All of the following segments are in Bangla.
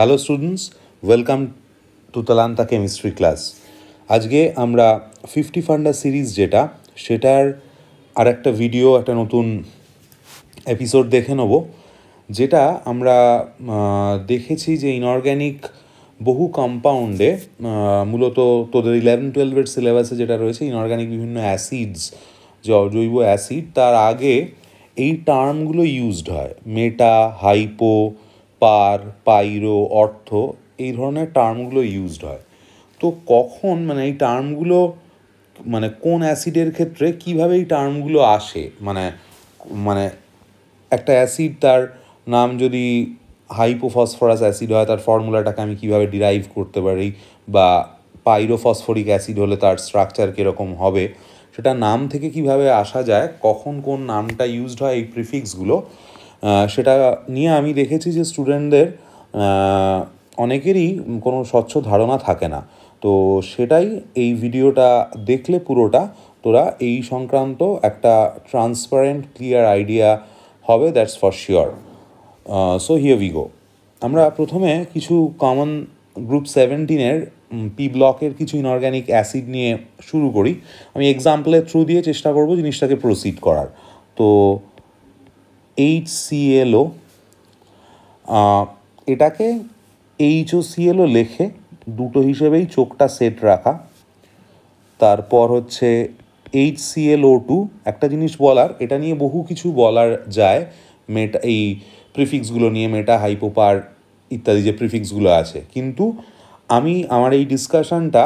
hello students welcome to Talanta chemistry class আজকে আমরা ফিফটি ফান্ডা সিরিজ যেটা সেটার আর একটা ভিডিও একটা নতুন এপিসোড দেখে নেব যেটা আমরা দেখেছি যে ইনঅর্গ্যানিক বহু কম্পাউন্ডে মূলত তোদের ইলেভেন টুয়েলভের সিলেবাসে যেটা রয়েছে ইনঅর্গ্যানিক বিভিন্ন অ্যাসিডস যে অজৈব অ্যাসিড তার আগে এই টার্মগুলো ইউজড হয় মেটা হাইপো পার পাইরো অর্থ এই ধরনের টার্মগুলো ইউজড হয় তো কখন মানে এই টার্মগুলো মানে কোন অ্যাসিডের ক্ষেত্রে কিভাবে এই টার্মগুলো আসে মানে মানে একটা অ্যাসিড তার নাম যদি হাইপোফসফরাস অ্যাসিড হয় তার ফর্মুলাটাকে আমি কিভাবে ডিরাইভ করতে পারি বা পাইরোফসফরিক অ্যাসিড হলে তার স্ট্রাকচার কীরকম হবে সেটা নাম থেকে কিভাবে আসা যায় কখন কোন নামটা ইউজড হয় এই প্রিফিক্সগুলো সেটা নিয়ে আমি দেখেছি যে স্টুডেন্টদের অনেকেরই কোনো স্বচ্ছ ধারণা থাকে না তো সেটাই এই ভিডিওটা দেখলে পুরোটা তোরা এই সংক্রান্ত একটা ট্রান্সপারেন্ট ক্লিয়ার আইডিয়া হবে that's for sure so here we go আমরা প্রথমে কিছু কমন গ্রুপ সেভেন্টিনের পি ব্লকের কিছু ইনঅর্গ্যানিক অ্যাসিড নিয়ে শুরু করি আমি এক্সাম্পলের থ্রু দিয়ে চেষ্টা করব জিনিসটাকে প্রসিড করার তো সিএলও এটাকে সিএলও লেখে দুটো হিসেবেই চোখটা সেট রাখা তারপর হচ্ছে এইচ সিএলও টু একটা জিনিস বলার এটা নিয়ে বহু কিছু বলার যায় মেটা এই প্রিফিক্সগুলো নিয়ে মেটা হাইপোপার ইত্যাদি যে প্রিফিক্সগুলো আছে কিন্তু আমি আমার এই ডিসকাশনটা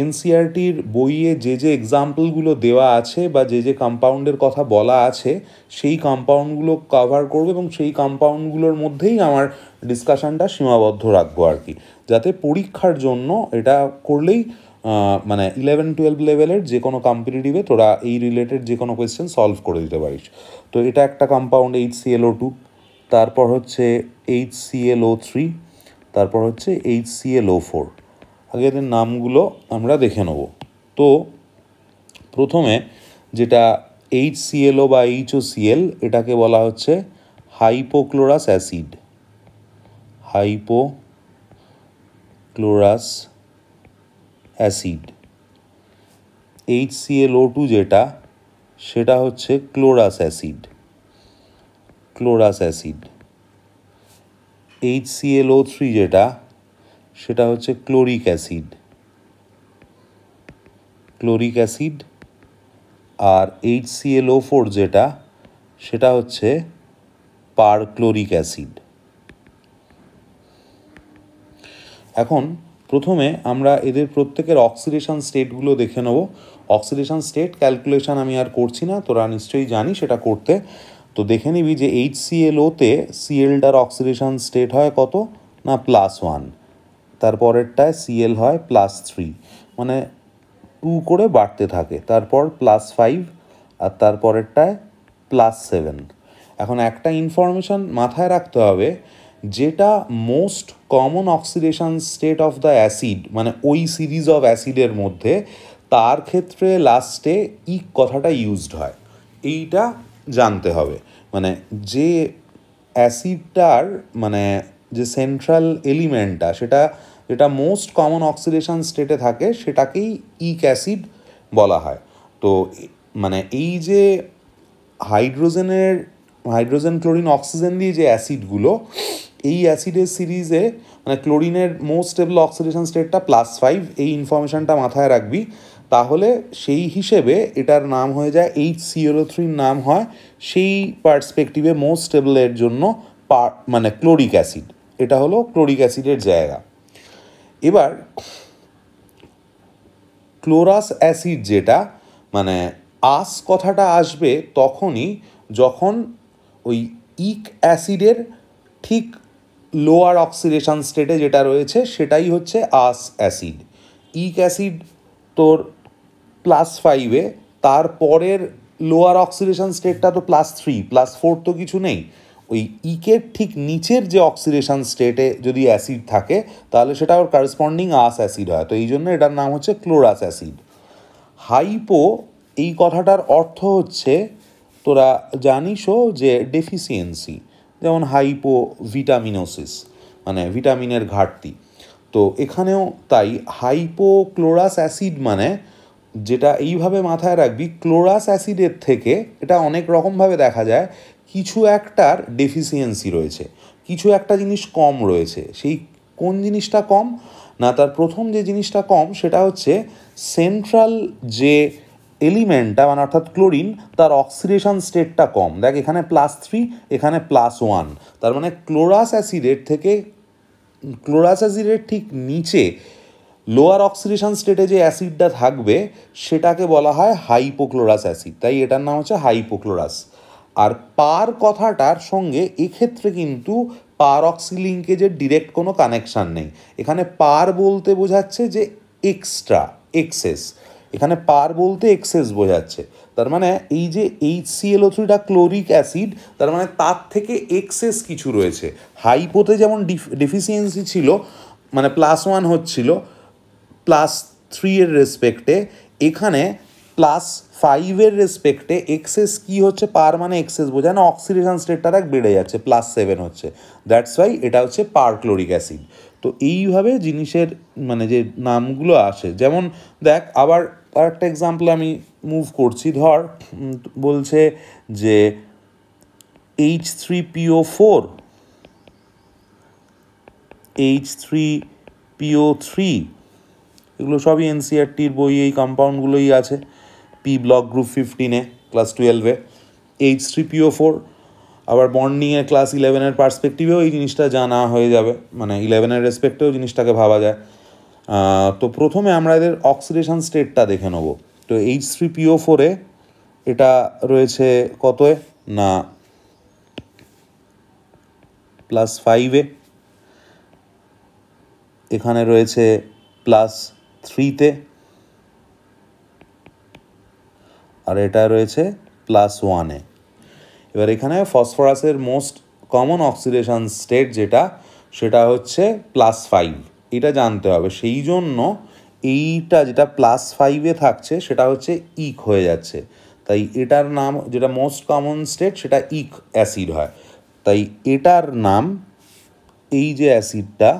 এনসিআরটির বইয়ে যে যে এক্সাম্পলগুলো দেওয়া আছে বা যে যে কম্পাউন্ডের কথা বলা আছে সেই কম্পাউন্ডগুলো কভার করবে এবং সেই কম্পাউন্ডগুলোর মধ্যেই আমার ডিসকাশানটা সীমাবদ্ধ রাখবো আর কি যাতে পরীক্ষার জন্য এটা করলেই মানে ইলেভেন টুয়েলভ লেভেলের যে কোনো কম্পিটিটিভে তোরা এই রিলেটেড যে কোনো কোয়েশ্চেন সলভ করে দিতে পারিস তো এটা একটা কম্পাউন্ড এইচ সিএলও টু তারপর হচ্ছে এইচ সিএলও থ্রি তারপর হচ্ছে এইচ সিএলও ফোর আগে এদের নামগুলো আমরা দেখে নেব তো প্রথমে যেটা এইচ সিএলও বা এইচ সিএল এটাকে বলা হচ্ছে hypochlorous acid hypochlorous acid H CLO two যেটা সেটা হচ্ছে chlorous acid chlorous acid H CLO three যেটা সেটা হচ্ছে ক্লোরিক অ্যাসিড ক্লোরিক অ্যাসিড আর এইচ সিএলও ফোর যেটা সেটা হচ্ছে পারক্লোরিক অ্যাসিড এখন প্রথমে আমরা এদের প্রত্যেকের অক্সিডেশন স্টেটগুলো দেখে নেব অক্সিডেশান স্টেট ক্যালকুলেশান আমি আর করছি না তোরা নিশ্চয়ই জানি সেটা করতে তো দেখে নিবি যে এইচ সিএলওতে সিএলটার অক্সিডেশন স্টেট হয় কত না প্লাস ওয়ান তারপরেরটায় সিএল হয় প্লাস থ্রি মানে টু করে বাড়তে থাকে তারপর প্লাস ফাইভ আর তারপরেরটায় প্লাস সেভেন এখন একটা ইনফরমেশান মাথায় রাখতে হবে যেটা most common oxidation state of the acid মানে ওই সিরিজ অফ অ্যাসিডের মধ্যে তার ক্ষেত্রে লাস্টে ই কথাটা ইউজড হয় এইটা জানতে হবে মানে যে অ্যাসিডটার মানে যে সেন্ট্রাল এলিমেন্টটা সেটা যেটা মোস্ট কমন অক্সিডেশন স্টেটে থাকে সেটাকেই ইক অ্যাসিড বলা হয় তো মানে এই যে হাইড্রোজেনের হাইড্রোজেন ক্লোরিন অক্সিজেন দিয়ে যে অ্যাসিডগুলো এই অ্যাসিডের সিরিজে মানে ক্লোরিনের মোস্ট স্টেবল অক্সিডেশন স্টেটটা প্লাস ফাইভ এই ইনফরমেশানটা মাথায় রাখবি তাহলে সেই হিসেবে এটার নাম হয়ে যায় এইচ সিওরো থ্রির নাম হয় সেই পার্সপেক্টিভে মোস্ট স্টেবলের জন্য পার মানে ক্লোরিক অ্যাসিড এটা হলো ক্লোরিক অ্যাসিডের জায়গা এবার ক্লোরাস অ্যাসিড যেটা মানে আস কথাটা আসবে তখনই যখন ওই ইক অ্যাসিডের ঠিক লোয়ার অক্সিডেশন স্টেটে যেটা রয়েছে সেটাই হচ্ছে আস অ্যাসিড ইক অ্যাসিড তোর প্লাস ফাইভে তারপরের লোয়ার অক্সিডেশন স্টেটটা তো প্লাস থ্রি প্লাস ফোর তো কিছু নেই ওই ইকের ঠিক নিচের যে অক্সিডেশন স্টেটে যদি অ্যাসিড থাকে তাহলে সেটা ওর কারেসপন্ডিং আস অ্যাসিড হয় তো এই জন্য এটার নাম হচ্ছে ক্লোরাস অ্যাসিড হাইপো এই কথাটার অর্থ হচ্ছে তোরা জানিসও যে ডেফিসিয়েন্সি যেমন হাইপো ভিটামিনোসিস মানে ভিটামিনের ঘাটতি তো এখানেও তাই হাইপোক্লোরাস অ্যাসিড মানে যেটা এইভাবে মাথায় রাখবি ক্লোরাস অ্যাসিডের থেকে এটা অনেক রকমভাবে দেখা যায় কিছু একটার ডেফিসিয়েন্সি রয়েছে কিছু একটা জিনিস কম রয়েছে সেই কোন জিনিসটা কম না তার প্রথম যে জিনিসটা কম সেটা হচ্ছে সেন্ট্রাল যে এলিমেন্টটা মানে অর্থাৎ ক্লোরিন তার অক্সিডেশন স্টেটটা কম দেখ এখানে প্লাস থ্রি এখানে প্লাস ওয়ান তার মানে ক্লোরাস অ্যাসিডের থেকে ক্লোরাস অ্যাসিডের ঠিক নিচে লোয়ার অক্সিডেশন স্টেটে যে অ্যাসিডটা থাকবে সেটাকে বলা হয় হাইপোক্লোরাস অ্যাসিড তাই এটার নাম হচ্ছে হাইপোক্লোরাস আর পার কথাটার সঙ্গে এক্ষেত্রে কিন্তু পার অক্সিলিংকেজের ডিরেক্ট কোনো কানেকশান নেই এখানে পার বলতে বোঝাচ্ছে যে এক্সট্রা এক্সেস এখানে পার বলতে এক্সেস বোঝাচ্ছে তার মানে এই যে এইচ সিএলও থ্রিটা ক্লোরিক অ্যাসিড তার মানে তার থেকে এক্সেস কিছু রয়েছে হাইপোতে যেমন ডেফিসিয়েন্সি ছিল মানে প্লাস ওয়ান হচ্ছিল প্লাস থ্রি এর রেসপেক্টে এখানে প্লাস ফাইভের রেসপেক্টে এক্সেস কি হচ্ছে পার মানে এক্সেস বোঝায় না অক্সিডেশন স্টেটটার এক বেড়ে যাচ্ছে প্লাস সেভেন হচ্ছে দ্যাটস ওয়াই এটা হচ্ছে পার ক্লোরিক অ্যাসিড তো এইভাবে জিনিসের মানে যে নামগুলো আসে যেমন দেখ আবার আরেকটা এক্সাম্পল আমি মুভ করছি ধর বলছে যে H three PO four H three PO three এগুলো সবই এনসিআরটির e বই এই কম্পাউন্ডগুলোই আছে পি ব্লক গ্রুপ ফিফটিনে ক্লাস টুয়েলভে এইচ থ্রি পিও ফোর আবার বন্ডিংয়ে ক্লাস ইলেভেনের পার্সপেক্টিভেও এই জিনিসটা জানা হয়ে যাবে মানে ইলেভেনের রেসপেক্টেও জিনিসটাকে ভাবা যায় তো প্রথমে আমরা এদের অক্সিডেশন স্টেটটা দেখে নেব তো এইচ থ্রি পিও ফোরে এটা রয়েছে কতয়ে না প্লাস ফাইভে এখানে রয়েছে প্লাস থ্রিতে আর এটা রয়েছে প্লাস ওয়ানে এবার এখানে ফসফরাসের মোস্ট কমন অক্সিডেশন স্টেট যেটা সেটা হচ্ছে প্লাস ফাইভ এটা জানতে হবে সেই জন্য এইটা যেটা প্লাস ফাইভে থাকছে সেটা হচ্ছে ইক হয়ে যাচ্ছে তাই এটার নাম যেটা মোস্ট কমন স্টেট সেটা ইক অ্যাসিড হয় তাই এটার নাম এই যে অ্যাসিডটা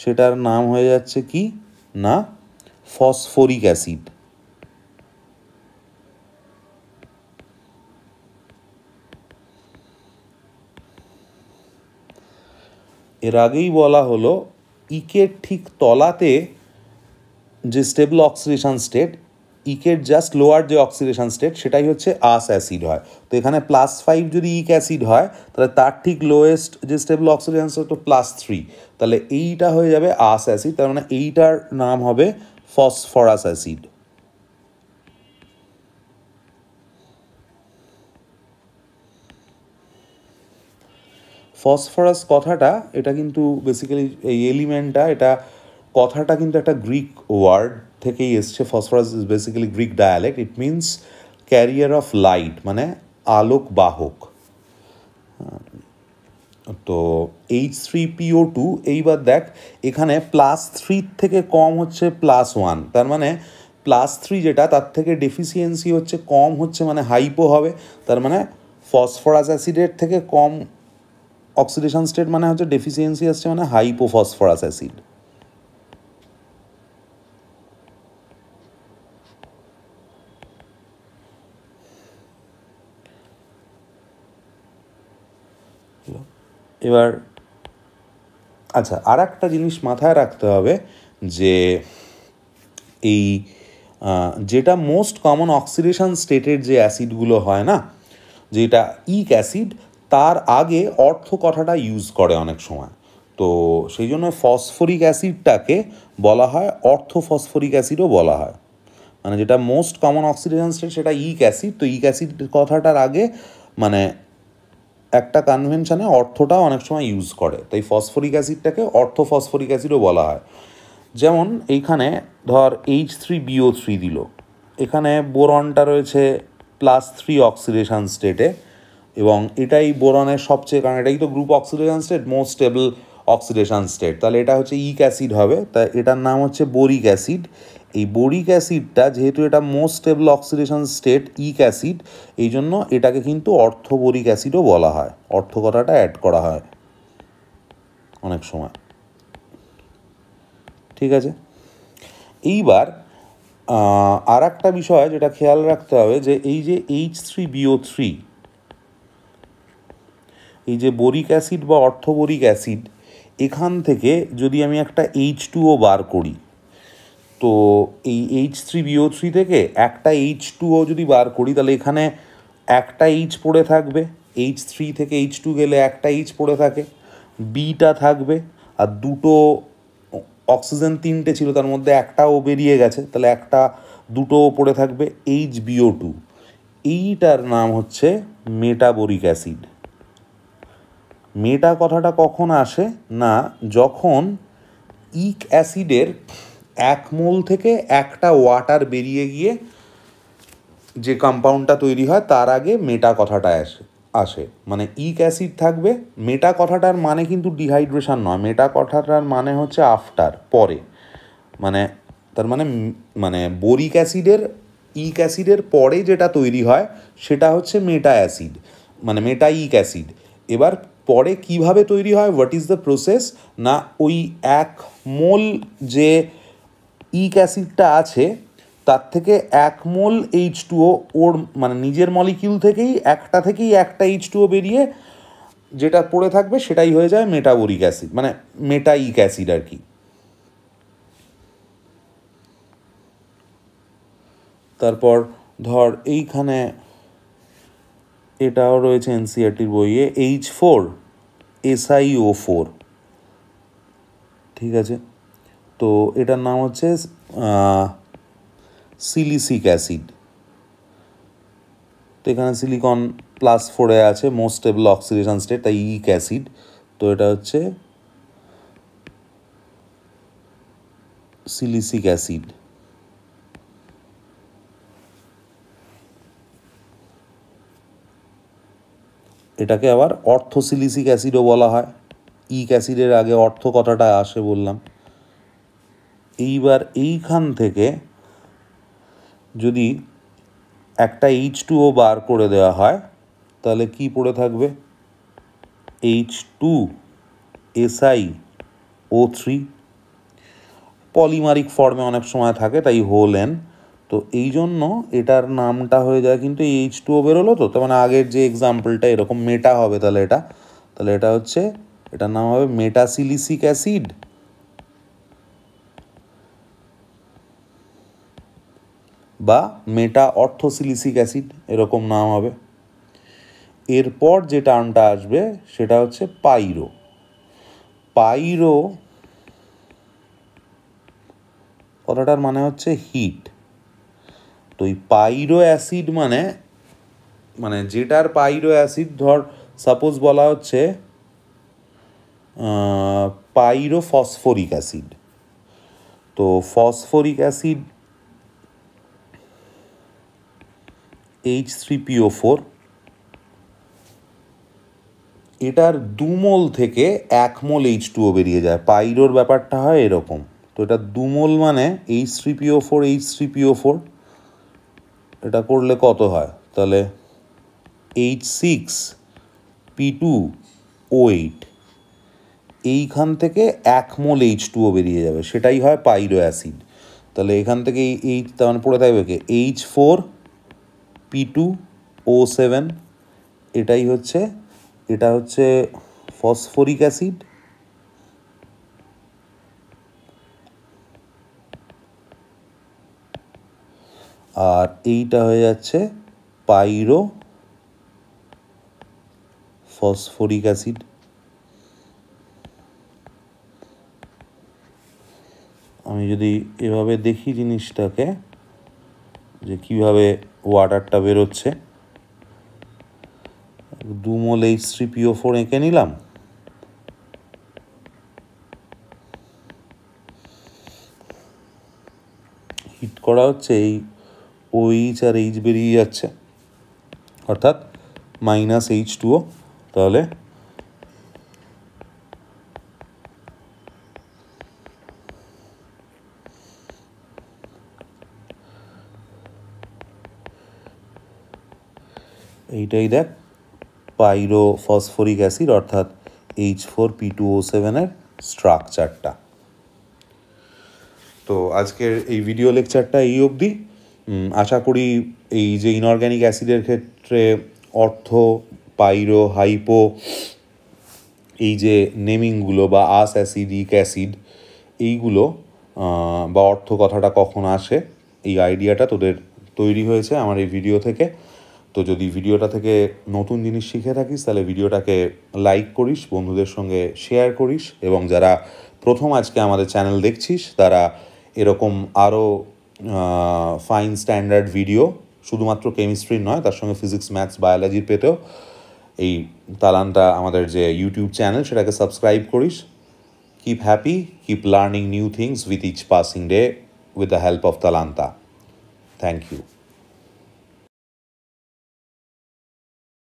সেটার নাম হয়ে যাচ্ছে কি না ফসফরিক অ্যাসিড এর আগেই বলা হলো ইকের ঠিক তলাতে যে স্টেবল অক্সিডেশন স্টেট ইকের জাস্ট লোয়ার যে অক্সিডেশন স্টেট সেটাই হচ্ছে আস অ্যাসিড হয় তো এখানে প্লাস ফাইভ যদি ইক অ্যাসিড হয় তাহলে তার ঠিক লোয়েস্ট যে stable oxidation state plus three তাহলে এইটা হয়ে যাবে আস অ্যাসিড তার মানে এইটার নাম হবে ফসফরাস অ্যাসিড ফসফরাস কথাটা এটা কিন্তু বেসিক্যালি এই এলিমেন্টটা এটা কথাটা কিন্তু একটা গ্রিক ওয়ার্ড থেকেই এসছে phosphorus is basically Greek dialect it means carrier of light মানে আলোক বাহক তো এইচ থ্রি পিও টু এইবার দেখ এখানে প্লাস থ্রির থেকে কম হচ্ছে প্লাস ওয়ান তার মানে প্লাস থ্রি যেটা তার থেকে ডেফিসিয়েন্সি হচ্ছে কম হচ্ছে মানে হাইপো হবে তার মানে ফসফরাস অ্যাসিডের থেকে কম অক্সিডেশন স্টেট মানে হচ্ছে ডেফিসিয়েন্সি আসছে মানে হাইপোফসফরাস অ্যাসিড এবার আচ্ছা আর একটা জিনিস মাথায় রাখতে হবে যে এই যেটা মোস্ট কমন অক্সিডেশন স্টেটের যে অ্যাসিডগুলো হয় না যেটা ইক অ্যাসিড তার আগে অর্থ কথাটা ইউজ করে অনেক সময় তো সেই জন্য ফসফরিক অ্যাসিডটাকে বলা হয় অর্থ ফসফরিক অ্যাসিডও বলা হয় মানে যেটা মোস্ট কমন অক্সিডেন্স সেটা ইক অ্যাসিড তো ইক অ্যাসিড কথাটার আগে মানে একটা কনভেনশনে অর্থটা অনেক সময় ইউজ করে তাই ফসফরিক অ্যাসিডটাকে অর্থ ফসফরিক অ্যাসিডও বলা হয় যেমন এইখানে ধর এইচ থ্রি বিও থ্রি দিল এখানে বোরনটা রয়েছে প্লাস থ্রি অক্সিডেশন স্টেটে এবং এটাই বোরনের সবচেয়ে কারণ এটাই তো group oxidation state most stable oxidation state তাহলে এটা হচ্ছে ইক e অ্যাসিড হবে তা এটার নাম হচ্ছে বোরিক অ্যাসিড এই বোরিক অ্যাসিডটা যেহেতু এটা most stable oxidation state ic acid এই জন্য এটাকে কিন্তু অর্থ বোরিক অ্যাসিডও বলা হয় অর্থ কথাটা অ্যাড করা হয় অনেক সময় ঠিক আছে এইবার আর একটা বিষয় যেটা খেয়াল রাখতে হবে যে এই যে এইচ থ্রি বিও থ্রি এই যে বোরিক অ্যাসিড বা অর্থবোরিক অ্যাসিড এখান থেকে যদি আমি একটা এইচ টুও বার করি তো এই এইচ থ্রি বিও থ্রি থেকে একটা এইচ টুও যদি বার করি তাহলে এখানে একটা এইচ পড়ে থাকবে এইচ থ্রি থেকে এইচ টু গেলে একটা এইচ পড়ে থাকে বিটা থাকবে আর দুটো অক্সিজেন তিনটে ছিল তার মধ্যে একটাও বেরিয়ে গেছে তাহলে একটা দুটো পড়ে থাকবে এইচ বিও টু এইটার নাম হচ্ছে মেটাবরিক অ্যাসিড মেটা কথাটা কখন আসে না যখন ইক অ্যাসিডের এক মোল থেকে একটা ওয়াটার বেরিয়ে গিয়ে যে কম্পাউন্ডটা তৈরি হয় তার আগে মেটা কথাটা আসে আসে মানে ইক অ্যাসিড থাকবে মেটা কথাটার মানে কিন্তু ডিহাইড্রেশন নয় মেটা কথাটার মানে হচ্ছে আফটার পরে মানে তার মানে মানে বোরিক অ্যাসিডের ইক অ্যাসিডের পরে যেটা তৈরি হয় সেটা হচ্ছে মেটা অ্যাসিড মানে মেটা ইক অ্যাসিড এবার পরে কিভাবে তৈরি হয় হোয়াট ইজ দ্য প্রসেস না ওই এক মোল যে ইক অ্যাসিডটা আছে তার থেকে এক মোল এইচ টুও ওর মানে নিজের মলিকিউল থেকেই একটা থেকেই একটা এইচ টুও বেরিয়ে যেটা পড়ে থাকবে সেটাই হয়ে যায় মেটাবরিক অ্যাসিড মানে মেটা ইক অ্যাসিড আর কি তারপর ধর এইখানে এটাও রয়েছে এনসিআরটির e বইয়ে এইচ ফোর এসআইও ফোর ঠিক আছে তো এটার নাম হচ্ছে সিলিসিক অ্যাসিড তো এখানে সিলিকন প্লাস ফোরে আছে মোস্ট স্টেবল অক্সিডেশন স্টেট তাই ইক অ্যাসিড তো এটা হচ্ছে সিলিসিক অ্যাসিড এটাকে আবার অর্থোসিলিসিক অ্যাসিডও বলা হয় ইক অ্যাসিডের আগে অর্থ কথাটা আসে বললাম এইবার এইখান থেকে যদি একটা এইচ টুও বার করে দেওয়া হয় তাহলে কি পড়ে থাকবে H two SI O three polymeric ফর্মে অনেক সময় থাকে তাই হোল এন তো এই জন্য এটার নামটা হয়ে যায় কিন্তু এইচ টু ও বেরোলো তো তার মানে আগের যে এক্সাম্পলটা এরকম মেটা হবে তাহলে এটা তাহলে এটা হচ্ছে এটার নাম হবে মেটাসিলিসিক অ্যাসিড বা মেটা অর্থসিলিসিক অ্যাসিড এরকম নাম হবে এরপর যে টার্মটা আসবে সেটা হচ্ছে পাইরো পাইরো কথাটার মানে হচ্ছে হিট তো এই পাইরো অ্যাসিড মানে মানে যেটার পাইরো অ্যাসিড ধর সাপোজ বলা হচ্ছে পাইরো ফসফরিক অ্যাসিড তো phosphoric acid H three PO four এটার দুমোল থেকে এক মোল এইচ টুও বেরিয়ে যায় পাইরোর ব্যাপারটা হয় এরকম তো এটা দুমোল মানে H three PO four H three PO four এটা করলে কত হয় তাহলে eight six P two O eight এইখান থেকে এক মোল এইচ টুও বেরিয়ে যাবে সেটাই হয় পাইরো অ্যাসিড তাহলে এখান থেকে এইচ তার মানে পড়ে থাকবে কি H four P two O seven এটাই হচ্ছে এটা হচ্ছে ফসফরিক অ্যাসিড আর এইটা হয়ে যাচ্ছে পাইরো ফসফরিক অ্যাসিড আমি যদি এভাবে দেখি জিনিসটাকে যে কিভাবে ওয়াটারটা বেরোচ্ছে mole H three PO four এঁকে নিলাম হিট করা হচ্ছে এই which are isbury अच्छा अर्थात -h2o তাহলে এইটাই দেখ পাইরোফসফোরিক অ্যাসিড अर्थात h4p2o7 এর স্ট্রাকচারটা তো আজকের এই ভিডিও লেকচারটা ইওবদি আশা করি এই যে ইনঅর্গ্যানিক অ্যাসিডের ক্ষেত্রে অর্থ পাইরো হাইপো এই যে নেমিংগুলো বা আস অ্যাসিডিক অ্যাসিড এইগুলো বা অর্থ কথাটা কখন আসে এই আইডিয়াটা তোদের তৈরি হয়েছে আমার এই ভিডিও থেকে তো যদি ভিডিওটা থেকে নতুন জিনিস শিখে থাকিস তাহলে ভিডিওটাকে লাইক করিস বন্ধুদের সঙ্গে শেয়ার করিস এবং যারা প্রথম আজকে আমাদের চ্যানেল দেখছিস তারা এরকম আরও ফাইন স্ট্যান্ডার্ড ভিডিও শুধুমাত্র কেমিস্ট্রি নয় তার সঙ্গে ফিজিক্স ম্যাথস বায়োলজির পেতেও এই তালানটা আমাদের যে ইউটিউব চ্যানেল সেটাকে সাবস্ক্রাইব করিস keep happy keep learning new things with each passing day with the help of Talanta thank you